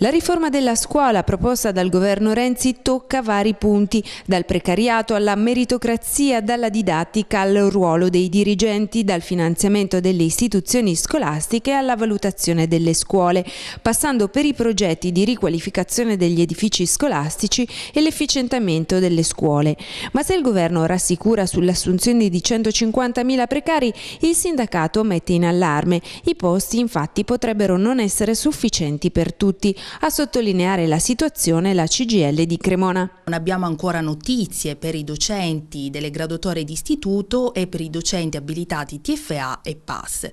La riforma della scuola proposta dal governo Renzi tocca vari punti, dal precariato alla meritocrazia, dalla didattica al ruolo dei dirigenti, dal finanziamento delle istituzioni scolastiche alla valutazione delle scuole, passando per i progetti di riqualificazione degli edifici scolastici e l'efficientamento delle scuole. Ma se il governo rassicura sull'assunzione di 150.000 precari, il sindacato mette in allarme. I posti infatti potrebbero non essere sufficienti per tutti a sottolineare la situazione la CGL di Cremona. Non abbiamo ancora notizie per i docenti delle graduatorie di istituto e per i docenti abilitati TFA e PAS.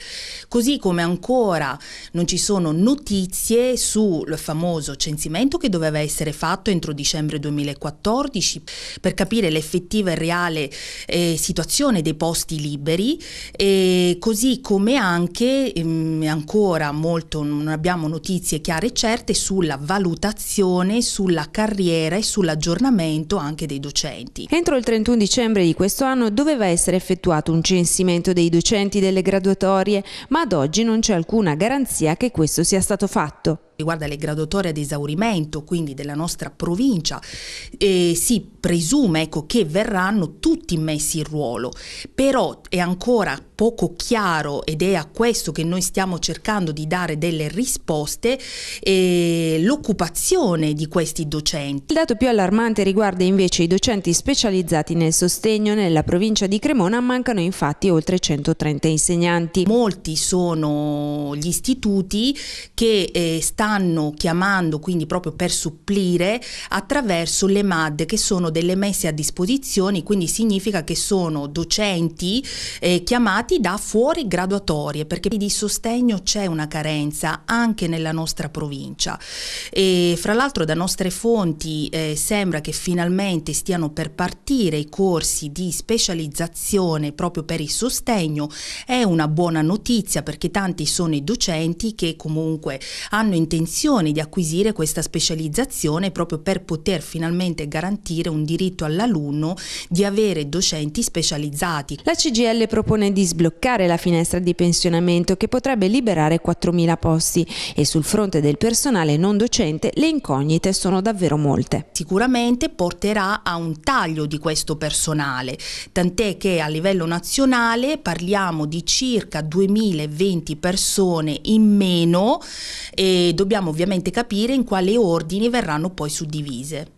Così come ancora non ci sono notizie sul famoso censimento che doveva essere fatto entro dicembre 2014 per capire l'effettiva e reale eh, situazione dei posti liberi, e così come anche ehm, ancora molto non abbiamo notizie chiare e certe sulla valutazione, sulla carriera e sull'aggiornamento anche dei docenti. Entro il 31 dicembre di questo anno doveva essere effettuato un censimento dei docenti delle graduatorie, ma ad oggi non c'è alcuna garanzia che questo sia stato fatto riguarda le graduatorie ad esaurimento, quindi della nostra provincia, eh, si presume ecco, che verranno tutti messi in ruolo, però è ancora poco chiaro ed è a questo che noi stiamo cercando di dare delle risposte, eh, l'occupazione di questi docenti. Il dato più allarmante riguarda invece i docenti specializzati nel sostegno, nella provincia di Cremona mancano infatti oltre 130 insegnanti. Molti sono gli istituti che eh, stanno stanno chiamando quindi proprio per supplire attraverso le MAD che sono delle messe a disposizione, quindi significa che sono docenti eh, chiamati da fuori graduatorie perché di sostegno c'è una carenza anche nella nostra provincia e fra l'altro da nostre fonti eh, sembra che finalmente stiano per partire i corsi di specializzazione proprio per il sostegno è una buona notizia perché tanti sono i docenti che comunque hanno interesse intenzione di acquisire questa specializzazione proprio per poter finalmente garantire un diritto all'alunno di avere docenti specializzati. La CGL propone di sbloccare la finestra di pensionamento che potrebbe liberare 4.000 posti e sul fronte del personale non docente le incognite sono davvero molte. Sicuramente porterà a un taglio di questo personale, tant'è che a livello nazionale parliamo di circa 2020 persone in meno e dobbiamo ovviamente capire in quale ordine verranno poi suddivise.